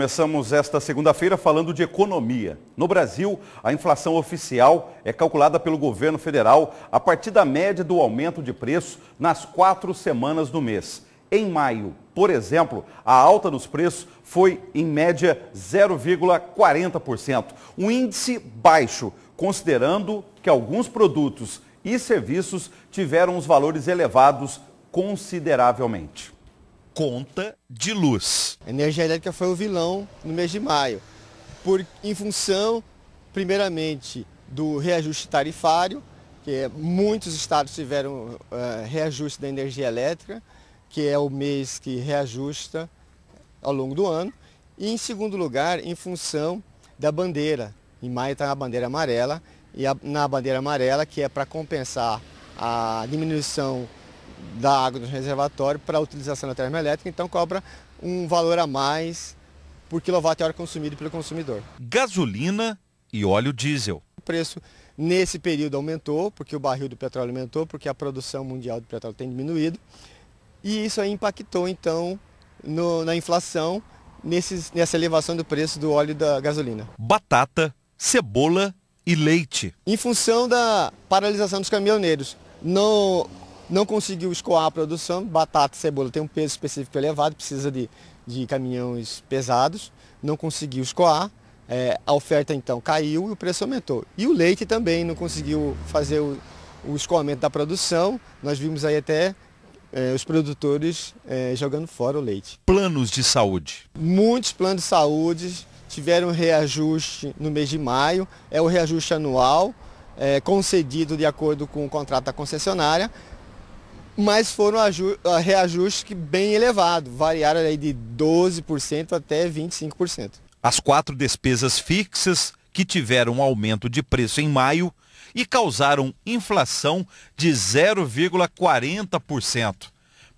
Começamos esta segunda-feira falando de economia. No Brasil, a inflação oficial é calculada pelo governo federal a partir da média do aumento de preço nas quatro semanas do mês. Em maio, por exemplo, a alta nos preços foi, em média, 0,40%, um índice baixo, considerando que alguns produtos e serviços tiveram os valores elevados consideravelmente conta de luz. A energia elétrica foi o vilão no mês de maio, por, em função, primeiramente, do reajuste tarifário, que é, muitos estados tiveram uh, reajuste da energia elétrica, que é o mês que reajusta ao longo do ano. E em segundo lugar, em função da bandeira. Em maio está a bandeira amarela, e a, na bandeira amarela, que é para compensar a diminuição da água do reservatório para a utilização da termoelétrica, então cobra um valor a mais por quilowatt-hora consumido pelo consumidor. Gasolina e óleo diesel. O preço nesse período aumentou, porque o barril do petróleo aumentou, porque a produção mundial de petróleo tem diminuído, e isso aí impactou então no, na inflação, nessa elevação do preço do óleo da gasolina. Batata, cebola e leite. Em função da paralisação dos caminhoneiros, no não conseguiu escoar a produção. Batata e cebola tem um peso específico elevado, precisa de, de caminhões pesados. Não conseguiu escoar. É, a oferta então caiu e o preço aumentou. E o leite também não conseguiu fazer o, o escoamento da produção. Nós vimos aí até é, os produtores é, jogando fora o leite. Planos de saúde. Muitos planos de saúde tiveram reajuste no mês de maio. É o reajuste anual é, concedido de acordo com o contrato da concessionária mas foram ah, reajustes bem elevados, variaram aí de 12% até 25%. As quatro despesas fixas que tiveram aumento de preço em maio e causaram inflação de 0,40%.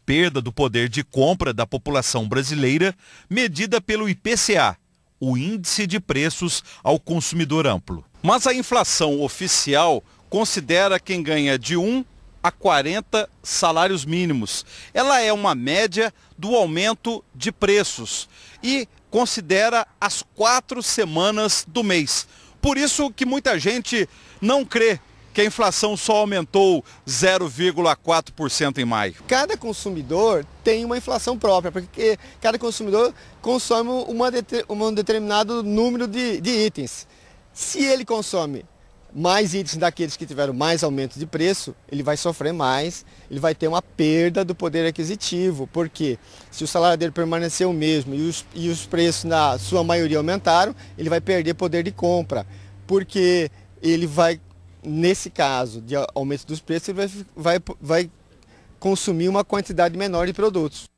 Perda do poder de compra da população brasileira, medida pelo IPCA, o Índice de Preços ao Consumidor Amplo. Mas a inflação oficial considera quem ganha de 1 a 40 salários mínimos. Ela é uma média do aumento de preços e considera as quatro semanas do mês. Por isso que muita gente não crê que a inflação só aumentou 0,4% em maio. Cada consumidor tem uma inflação própria, porque cada consumidor consome uma, um determinado número de, de itens. Se ele consome mais itens daqueles que tiveram mais aumento de preço, ele vai sofrer mais, ele vai ter uma perda do poder aquisitivo, porque se o salário dele permanecer o mesmo e os, e os preços na sua maioria aumentaram, ele vai perder poder de compra, porque ele vai, nesse caso de aumento dos preços, ele vai, vai, vai consumir uma quantidade menor de produtos.